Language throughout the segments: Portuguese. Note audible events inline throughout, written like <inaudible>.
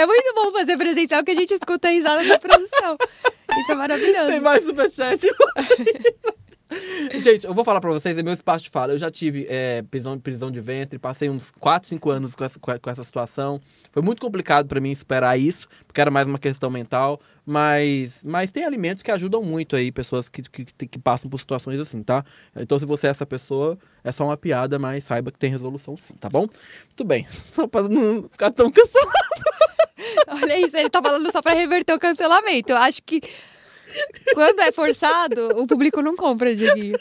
É muito bom fazer presencial que a gente escuta a risada da produção. Isso é maravilhoso. Tem mais superchat. Gente, eu vou falar pra vocês, é meu espaço de fala. Eu já tive é, prisão, prisão de ventre, passei uns 4, 5 anos com essa, com essa situação. Foi muito complicado para mim esperar isso, porque era mais uma questão mental. Mas, mas tem alimentos que ajudam muito aí, pessoas que, que, que passam por situações assim, tá? Então, se você é essa pessoa, é só uma piada, mas saiba que tem resolução sim, tá bom? Muito bem, <laughs> só pra não ficar tão cansado. Olha isso, ele tá falando só para reverter o cancelamento. Eu acho que quando é forçado, o público não compra, Dieguinho.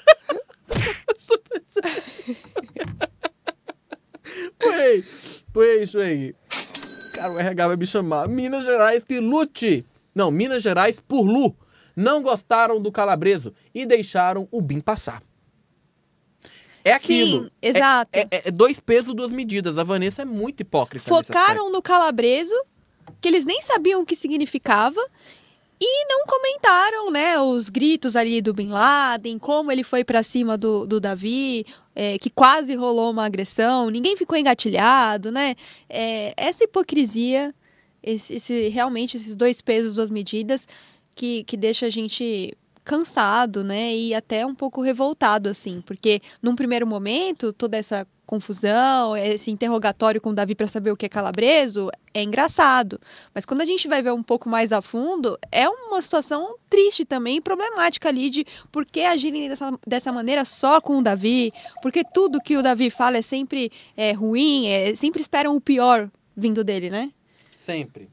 Ué, foi isso aí. Cara, o RH vai me chamar. Minas Gerais que lute. Não, Minas Gerais por Lu. Não gostaram do calabreso e deixaram o BIM passar. É aquilo. Sim, é, exato. É, é, é, dois pesos, duas medidas. A Vanessa é muito hipócrita. Focaram no calabreso que eles nem sabiam o que significava e não comentaram, né, os gritos ali do Bin Laden, como ele foi para cima do, do Davi, é, que quase rolou uma agressão, ninguém ficou engatilhado, né? É, essa hipocrisia, esse, esse, realmente esses dois pesos, duas medidas, que, que deixa a gente cansado, né? E até um pouco revoltado, assim, porque num primeiro momento, toda essa confusão, esse interrogatório com o Davi para saber o que é calabreso, é engraçado. Mas quando a gente vai ver um pouco mais a fundo, é uma situação triste também, problemática ali de por que agirem dessa, dessa maneira só com o Davi, porque tudo que o Davi fala é sempre é, ruim, é, sempre esperam o pior vindo dele, né? Sempre.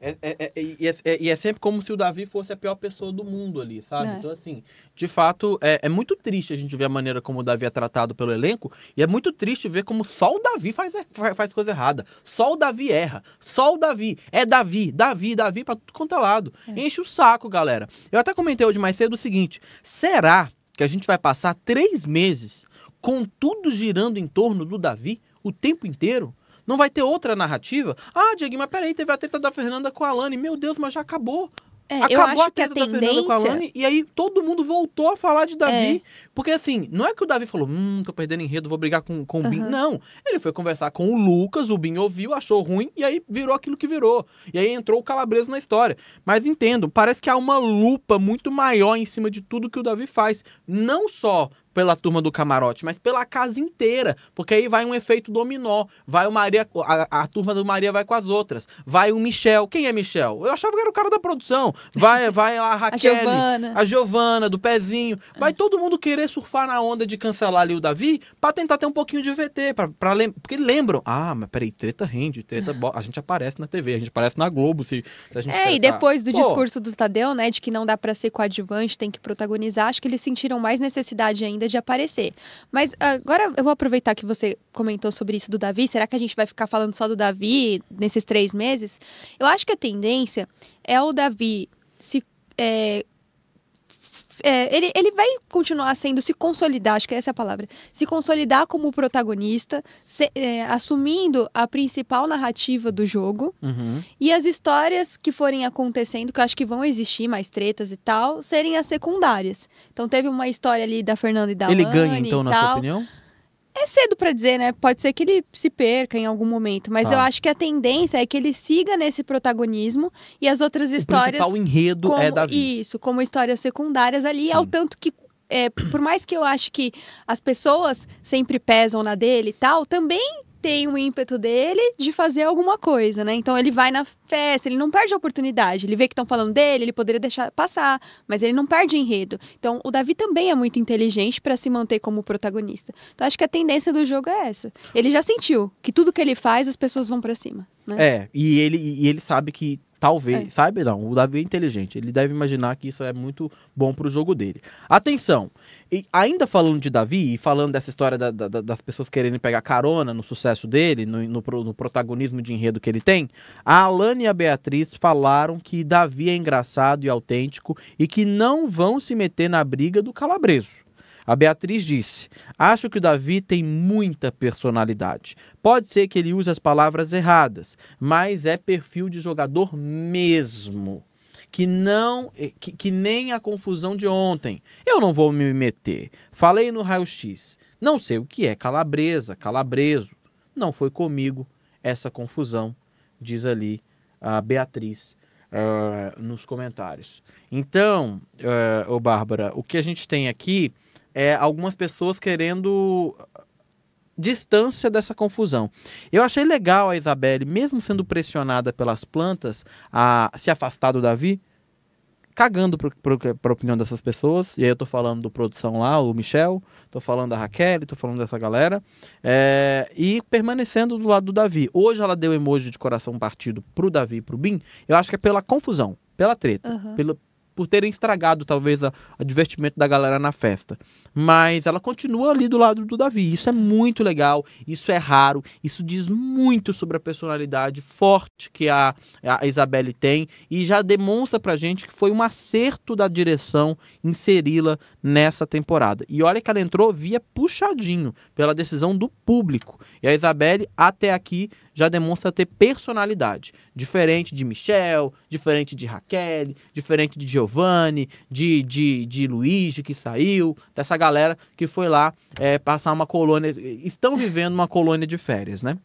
É, é é, é, é, e é, sempre como se o Davi fosse a pior pessoa do mundo ali, sabe? É. Então, assim, de fato, é, muito triste a gente ver a maneira como o Davi é tratado pelo elenco e é muito triste ver como só o Davi faz, faz coisa errada. Só o Davi erra. Só o Davi. É Davi, Davi, Davi pra tudo quanto é lado. Enche o saco, galera. Eu até comentei hoje mais cedo o seguinte: será que a gente vai passar três meses com tudo girando em torno do Davi o tempo inteiro? Não vai ter outra narrativa? Ah, Diego, mas peraí, teve a treta da Fernanda com a Alane. Meu Deus, mas já acabou. É, Acabou a treta a tendência... da Fernanda com a Alane e aí todo mundo voltou a falar de Davi. É. Porque assim, não é que o Davi falou, hum, tô perdendo enredo, vou brigar com, com o uhum. Bin. Não. Ele foi conversar com o Lucas, o Bin ouviu, achou ruim e aí virou aquilo que virou. E aí entrou o calabreso na história. Mas entendo, parece que há uma lupa muito maior em cima de tudo que o Davi faz. Não só pela turma do camarote, mas pela casa inteira, porque aí vai um efeito dominó, vai o Maria, a, a, turma do Maria vai com as outras, vai o Michel, quem é Michel? Eu achava que era o cara da produção, vai <laughs> vai a Raquel, a Giovana. a Giovana do pezinho, vai todo mundo querer surfar na onda de cancelar ali o Davi para tentar ter um pouquinho de VT, para lem porque lembram, ah, mas peraí, treta rende, treta a gente aparece na TV, a gente aparece na Globo se, se a gente É, e depois do Pô. discurso do Tadeu, né, de que não dá para ser coadjuvante, tem que protagonizar, acho que eles sentiram mais necessidade ainda ainda de aparecer. Mas agora eu vou aproveitar que você comentou sobre isso do Davi. Será que a gente vai ficar falando só do Davi nesses três meses? Eu acho que a tendência é o Davi se. É, é, ele, ele vai continuar sendo, se consolidar, acho que essa é a palavra, se consolidar como protagonista, se, é, assumindo a principal narrativa do jogo. Uhum. E as histórias que forem acontecendo, que eu acho que vão existir, mais tretas e tal, serem as secundárias. Então teve uma história ali da Fernanda e da Ele Lani ganha, então, na sua opinião? É cedo para dizer, né? Pode ser que ele se perca em algum momento, mas ah. eu acho que a tendência é que ele siga nesse protagonismo e as outras o histórias. O enredo é como, é vida. Isso, como histórias secundárias ali, Sim. ao tanto que é, por mais que eu acho que as pessoas sempre pesam na dele e tal, também tem o ímpeto dele de fazer alguma coisa, né? Então ele vai na festa, ele não perde a oportunidade. Ele vê que estão falando dele, ele poderia deixar passar, mas ele não perde enredo. Então o Davi também é muito inteligente para se manter como protagonista. Então acho que a tendência do jogo é essa. Ele já sentiu que tudo que ele faz as pessoas vão para cima. Né? É, e ele, e ele sabe que Talvez, é. sabe não, o Davi é inteligente, ele deve imaginar que isso é muito bom para o jogo dele. Atenção, e ainda falando de Davi e falando dessa história da, da, das pessoas querendo pegar carona no sucesso dele, no, no, no, protagonismo de enredo que ele tem, a Alane e a Beatriz falaram que Davi é engraçado e autêntico e que não vão se meter na briga do calabreso. A Beatriz disse: Acho que o Davi tem muita personalidade. Pode ser que ele use as palavras erradas, mas é perfil de jogador mesmo. Que não, eh, que, que nem a confusão de ontem. Eu não vou me meter. Falei no raio-x. Não sei o que é calabresa, calabreso. Não foi comigo essa confusão, diz ali a Beatriz uh, nos comentários. Então, uh, ô Bárbara, o que a gente tem aqui é, algumas pessoas querendo distância dessa confusão. Eu achei legal a Isabelle, mesmo sendo pressionada pelas plantas a se afastar do Davi, cagando para a opinião dessas pessoas. E aí eu tô falando do produção lá, o Michel, tô falando da Raquel, tô falando dessa galera. É, e permanecendo do lado do Davi. Hoje ela deu emoji de coração partido pro Davi e pro Bin. Eu acho que é pela confusão, pela treta, uhum. pelo, por terem estragado talvez o divertimento da galera na festa. Mas ela continua ali do lado do Davi. Isso é muito legal, isso é raro, isso diz muito sobre a personalidade forte que a, a Isabelle tem e já demonstra pra gente que foi um acerto da direção inseri-la nessa temporada. E olha que ela entrou via puxadinho pela decisão do público. E a Isabelle até aqui já demonstra ter personalidade. Diferente de Michel, diferente de Raquel, diferente de Giovanni, de, de, de Luiz, que saiu, dessa galera que foi lá é, passar uma colônia. Estão vivendo uma colônia de férias, né?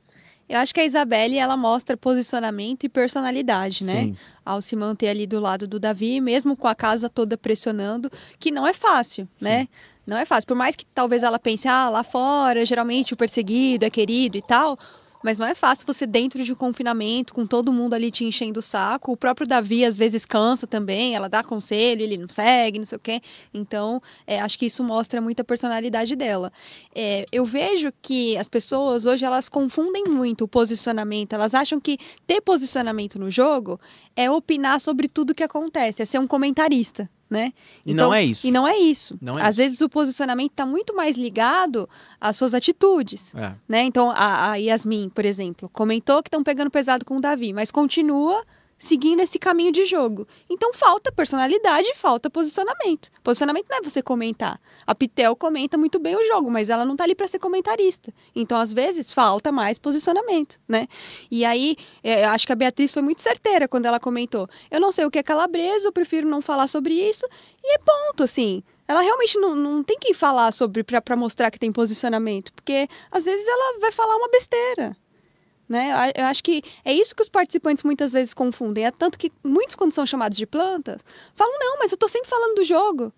Eu acho que a Isabelle, ela mostra posicionamento e personalidade, né? Sim. Ao se manter ali do lado do Davi, mesmo com a casa toda pressionando, que não é fácil, né? Sim. né? Não é fácil. Por mais que talvez ela pense, ah, lá fora, geralmente o perseguido é querido e tal, mas não é fácil você dentro de um confinamento, com todo mundo ali te enchendo o saco. O próprio Davi às vezes cansa também, ela dá conselho, ele não segue, não sei o quê. Então, é, acho que isso mostra muita personalidade dela. É, eu vejo que as pessoas hoje elas confundem muito o posicionamento. Elas acham que ter posicionamento no jogo é opinar sobre tudo que acontece, é ser um comentarista né? E então, não é isso. E não é isso. Não é Às isso. vezes o posicionamento está muito mais ligado às suas atitudes, é. né? Então a, a Yasmin, por exemplo, comentou que estão pegando pesado com o Davi, mas continua seguindo esse caminho de jogo. Então falta personalidade e falta posicionamento. Posicionamento não é você comentar. A Pitel comenta muito bem o jogo, mas ela não tá ali para ser comentarista. Então, às vezes, falta mais posicionamento, né? E aí, é, eu acho que a Beatriz foi muito certeira quando ela comentou: eu não sei o que é calabreso, eu prefiro não falar sobre isso. E é ponto, assim. Ela realmente não, não tem que falar sobre para mostrar que tem posicionamento, porque às vezes ela vai falar uma besteira, né? Eu acho que é isso que os participantes muitas vezes confundem. É tanto que muitos, quando são chamados de plantas, falam: não, mas eu estou sempre falando do jogo.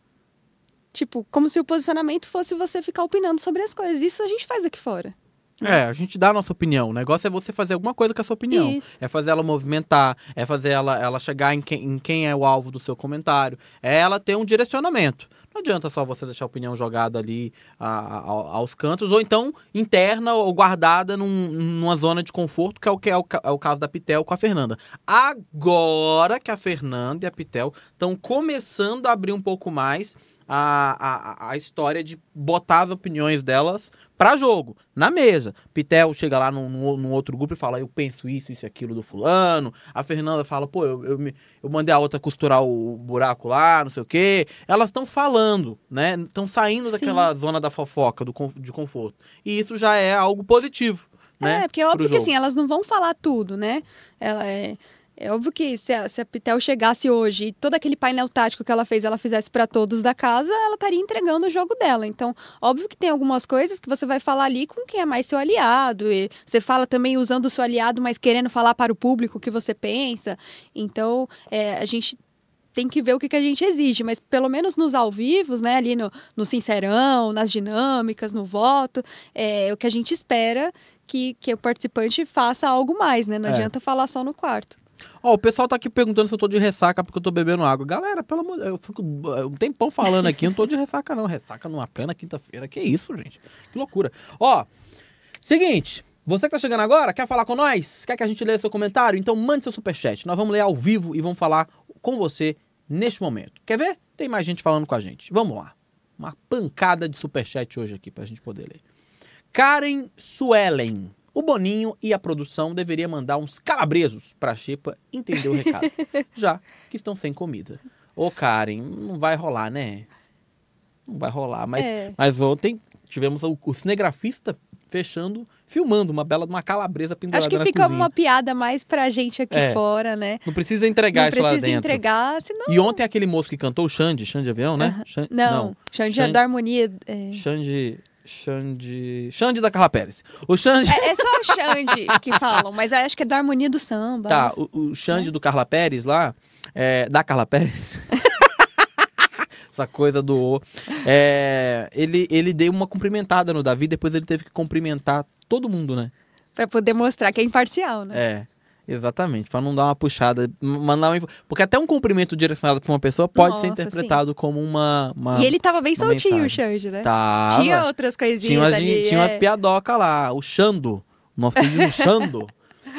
Tipo, como se o posicionamento fosse você ficar opinando sobre as coisas. Isso a gente faz aqui fora. É, a gente dá a nossa opinião. O negócio é você fazer alguma coisa com a sua opinião. Isso. É fazer ela movimentar, é fazer ela, ela chegar em quem, em quem é o alvo do seu comentário, é ela ter um direcionamento. Não adianta só você deixar a opinião jogada ali a, a, aos cantos, ou então interna ou guardada num, numa zona de conforto, que é o que é o, é o caso da Pitel com a Fernanda. Agora que a Fernanda e a Pitel estão começando a abrir um pouco mais a, a, a história de botar as opiniões delas para jogo, na mesa. Pitel chega lá num, num, outro grupo e fala: Eu penso isso, isso e aquilo do fulano. A Fernanda fala: Pô, eu, eu, me, eu mandei a outra costurar o buraco lá, não sei o quê. Elas estão falando, né? Estão saindo Sim. daquela zona da fofoca, do, de conforto. E isso já é algo positivo. Né? É, porque é óbvio que assim, elas não vão falar tudo, né? Ela é é óbvio que se a, se a Pitel chegasse hoje e todo aquele painel tático que ela fez, ela fizesse para todos da casa, ela estaria entregando o jogo dela. Então, óbvio que tem algumas coisas que você vai falar ali com quem é mais seu aliado. E você fala também usando o seu aliado, mas querendo falar para o público o que você pensa. Então, é, a gente tem que ver o que, a gente exige, mas pelo menos nos ao vivos, né, ali no, no sincerão, nas dinâmicas, no voto, é, é o que a gente espera que, que o participante faça algo mais, né? Não é. adianta falar só no quarto. Ó, oh, o pessoal tá aqui perguntando se eu tô de ressaca porque eu tô bebendo água. Galera, pelo amor eu fico um tempão falando aqui, eu não tô de ressaca não. Ressaca numa plena quinta-feira. Que isso, gente? Que loucura. Ó, oh, seguinte, você que tá chegando agora, quer falar com nós? Quer que a gente leia seu comentário? Então mande seu superchat. Nós vamos ler ao vivo e vamos falar com você neste momento. Quer ver? Tem mais gente falando com a gente. Vamos lá. Uma pancada de superchat hoje aqui pra gente poder ler. Karen Suelen o Boninho e a produção deveria mandar uns calabresos para a Xepa entender o recado, <laughs> já que estão sem comida. Ô Karen, não vai rolar, né? Não vai rolar, mas, é. mas ontem tivemos o, o cinegrafista fechando, filmando uma bela uma calabresa pendurada Acho que fica cozinha. uma piada mais pra gente aqui é. fora, né? Não precisa entregar não isso precisa lá dentro. entregar, senão... E ontem aquele moço que cantou, o Xande, Xande Avião, né? Uh -huh. Xande, não, não, Xande, é Xande da Harmonia... É... Xande... Xande. Xande da Carla Pérez. O Xande. É, é só Xande que falam, mas acho que é da harmonia do samba. Tá, o, o Xande é. do Carla Pérez lá. É, da Carla Pérez. <laughs> essa coisa do O. É, ele, ele deu uma cumprimentada no Davi, depois ele teve que cumprimentar todo mundo, né? Pra poder mostrar que é imparcial, né? É. Exatamente, para não dar uma puxada, mandar uma porque até um cumprimento direcionado para uma pessoa pode Nossa, ser interpretado sim. como uma, uma, E ele tava bem soltinho o Xande, né? Tava. Tinha outras coisinhas tinha umas, ali. Tinha é... umas piadocas lá, o Xando, nosso querido <laughs> Xando.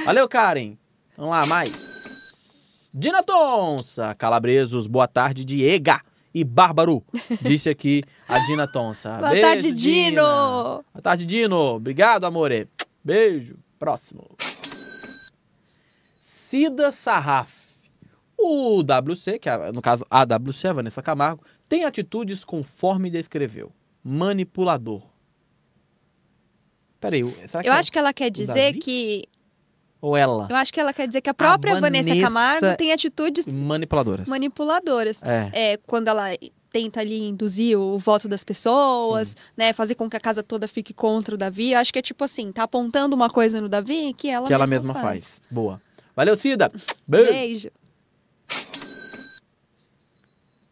Valeu, Karen. Vamos lá, mais. Dina Tonsa, Calabresos, boa tarde, Diega e Bárbaro, disse aqui a Dina Tonsa. boa Beijo, tarde, Dino. Dina. Boa tarde, Dino. Obrigado, amore. Beijo. Próximo. Cida Sarraf. O WC, que é, no caso a WC, a Vanessa Camargo, tem atitudes conforme descreveu. Manipulador. Peraí, será que Eu é acho que ela quer dizer que. Ou ela? Eu acho que ela quer dizer que a própria a Vanessa, Vanessa, Camargo tem atitudes. Manipuladoras. Manipuladoras. É. é quando ela tenta ali induzir o voto das pessoas, Sim. né? Fazer com que a casa toda fique contra o Davi. Eu acho que é tipo assim, tá apontando uma coisa no Davi que ela que mesma ela mesma faz. faz. Boa. Valeu, Cida. Beijo. Beijo.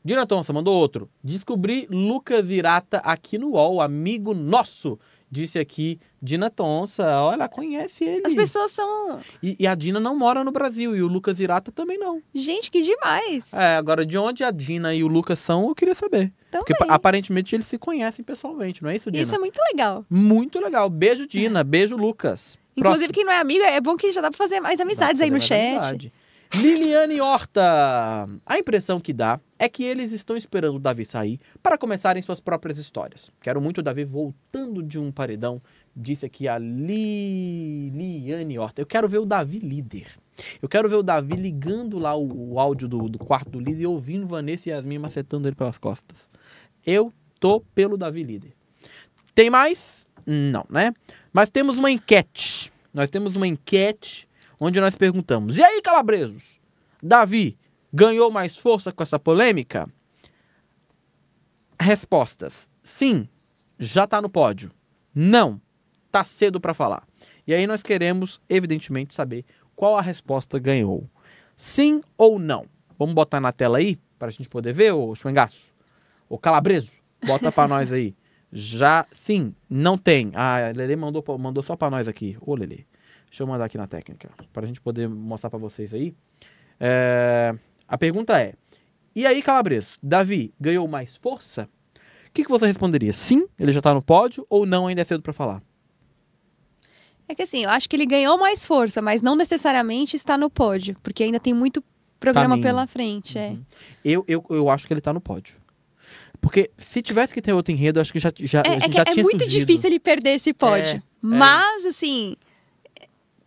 Dina Thompson mandou outro. Descobri Lucas Irata aqui no UOL, amigo nosso. Disse aqui Dina Tonsa, olha, conhece ele. As pessoas são. E, e, a Dina não mora no Brasil, e o Lucas Irata também não. Gente, que demais! É, agora de onde a Dina e o Lucas são, eu queria saber. Também. Porque aparentemente eles se conhecem pessoalmente, não é isso, Dina? Isso é muito legal. Muito legal. Beijo, Dina. Beijo, Lucas. Inclusive, quem não é amigo, é bom que já dá pra fazer mais amizades fazer aí no é chat. Amizade. Liliane Horta. A impressão que dá é que eles estão esperando o Davi sair para começarem suas próprias histórias. Quero muito o Davi voltando de um paredão, disse aqui a Liliane Horta. Eu quero ver o Davi líder. Eu quero ver o Davi ligando lá o, o áudio do, do, quarto do líder e ouvindo Vanessa e Yasmin macetando ele pelas costas. Eu tô pelo Davi líder. Tem mais? Não, né? Mas temos uma enquete. Nós temos uma enquete onde nós perguntamos: E aí, calabresos? Davi ganhou mais força com essa polêmica? Respostas: Sim, já está no pódio. Não, tá cedo para falar. E aí nós queremos, evidentemente, saber qual a resposta ganhou. Sim ou não? Vamos botar na tela aí para a gente poder ver, ô Chuengaço? Ô Calabreso, bota para <laughs> nós aí. Já, sim, não tem. Ah, a Lele mandou, mandou só para nós aqui. Ô, Lele. Deixa eu mandar aqui na técnica, para a gente poder mostrar para vocês aí. É, a pergunta é: E aí, Calabreso, Davi ganhou mais força? O que, que você responderia? Sim, ele já está no pódio ou não ainda é cedo para falar? É que assim, eu acho que ele ganhou mais força, mas não necessariamente está no pódio, porque ainda tem muito tá programa Caminho. pela frente. É. Uhum. É. Eu, eu, eu acho que ele está no pódio. Porque se tivesse que ter outro enredo, acho que já, já, é, é, que é muito surgido. difícil ele perder esse pod. É, é, mas, é. assim,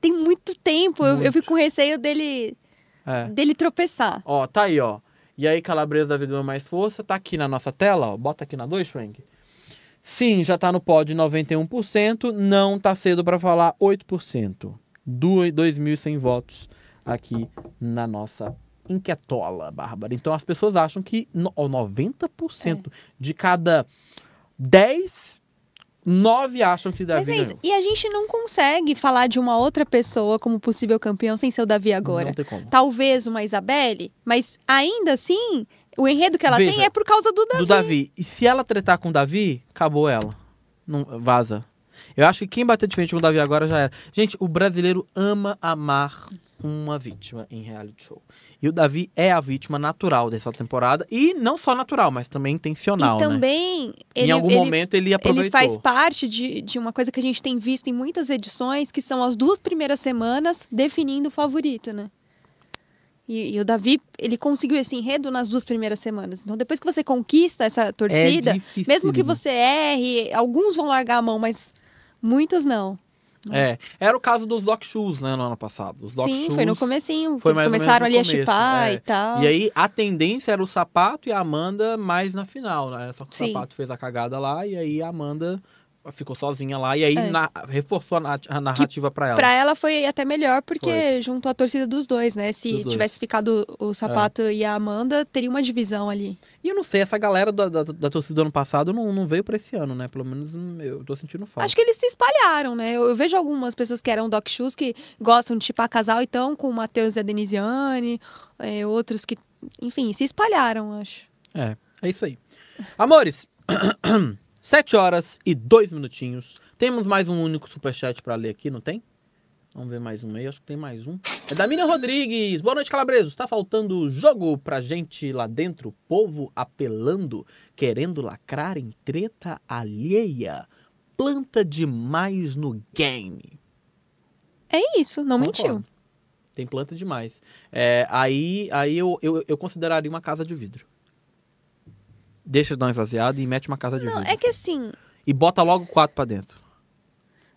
tem muito tempo. Muito. Eu, eu, fico com receio dele, é. dele tropeçar. Ó, tá aí, ó. E aí, Calabresa da Vida Mais Força, tá aqui na nossa tela, ó. Bota aqui na 2, Schwenk. Sim, já tá no pod 91%, não tá cedo para falar 8%. 2.100 votos aqui na nossa inquietola, Bárbara. Então as pessoas acham que 90% é. de cada 10 Nove acham que Davi Mas é isso. Ganhou. E a gente não consegue falar de uma outra pessoa como possível campeão sem ser o Davi agora. Não tem como. Talvez uma Isabelle, mas ainda assim, o enredo que ela Veja, tem é por causa do Davi. Do Davi. E se ela tretar com o Davi, acabou ela. Não, vaza. Eu acho que quem bater de frente com o Davi agora já era. Gente, o brasileiro ama amar uma vítima em reality show. E o Davi é a vítima natural dessa temporada. E não só natural, mas também intencional. E né? também. Né? Ele, em algum ele, momento ele aproveitou. Ele faz parte de, de uma coisa que a gente tem visto em muitas edições, que são as duas primeiras semanas definindo o favorito, né? E, e, o Davi, ele conseguiu esse assim, enredo nas duas primeiras semanas. Então, depois que você conquista essa torcida, é mesmo que você erre, alguns vão largar a mão, mas muitas não. É, era o caso dos Doc Shoes, né, no ano passado. Os Lock Sim, shoes, foi no comecinho, foi eles começaram ali começo, a chipar é. e tal. E aí, a tendência era o sapato e a Amanda mais na final, né? Só que o Sim. sapato fez a cagada lá e aí a Amanda ficou sozinha lá e aí é. na, reforçou a, narrativa para ela. Para ela foi até melhor porque foi. juntou a torcida dos dois, né? Se tivesse ficado o é. Sapato é. e a Amanda, teria uma divisão ali. E eu não sei, essa galera da, da, da torcida do ano passado não, não veio para esse ano, né? Pelo menos hum, eu tô sentindo falta. Acho que eles se espalharam, né? Eu, eu vejo algumas pessoas que eram doc shoes que gostam de tipar casal então com o Matheus e a Denisiane, é, outros que, enfim, se espalharam, acho. É, é isso aí. Amores, <clears throat> 7 horas e 2 minutinhos. Temos mais um único superchat para ler aqui, não tem? Vamos ver mais um aí, acho que tem mais um. É da Mina Rodrigues. Boa noite, Calabreso. está faltando jogo pra gente lá dentro. Povo apelando, querendo lacrar em treta alheia. Planta demais no game. É isso, não Concordo. mentiu. Tem planta demais. É, aí aí eu, eu, eu consideraria uma casa de vidro deixa dar uma esvaziada e mete uma casa de Não, é que assim. E bota logo quatro para dentro.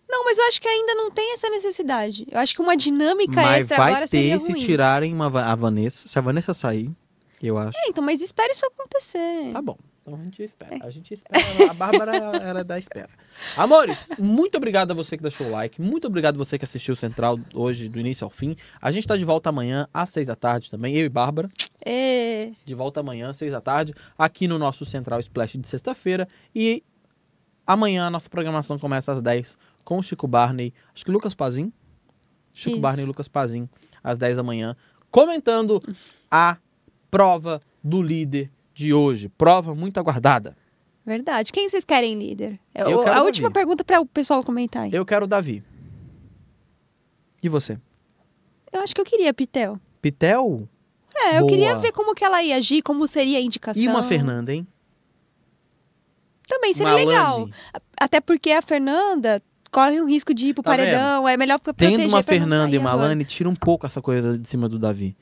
Não, mas eu acho que ainda não tem essa necessidade. Eu acho que uma dinâmica mas extra vai agora ter seria ruim. se tirarem uma, a Vanessa. Se a Vanessa sair, eu é, acho. É, então, mas espere isso acontecer. Tá bom. Então a gente espera. É. A gente espera. A Bárbara era é da espera. Amores, muito obrigado a você que deixou o like. Muito obrigado a você que assistiu o Central hoje, do início ao fim. A gente tá de volta amanhã, às seis da tarde também. Eu e Bárbara. É. De volta amanhã, seis da tarde, aqui no nosso Central Splash de sexta-feira. E amanhã a nossa programação começa às 10 com o Chico Barney. Acho que Lucas Pazin. Chico Isso. Barney e Lucas Pazin, às 10 da manhã, comentando a prova do líder de hoje. Prova muito aguardada. Verdade. Quem vocês querem líder? Eu, quero a Davi. última pergunta para o pessoal comentar aí. Eu quero o Davi. E você? Eu acho que eu queria Pitel. Pitel? É, Boa. eu queria ver como que ela ia agir, como seria a indicação. E uma Fernanda, hein? Também seria legal. Até porque a Fernanda corre um risco de ir pro tá paredão, mesmo. é melhor proteger. Tendo uma Fernanda e uma tira um pouco essa coisa de cima do Davi.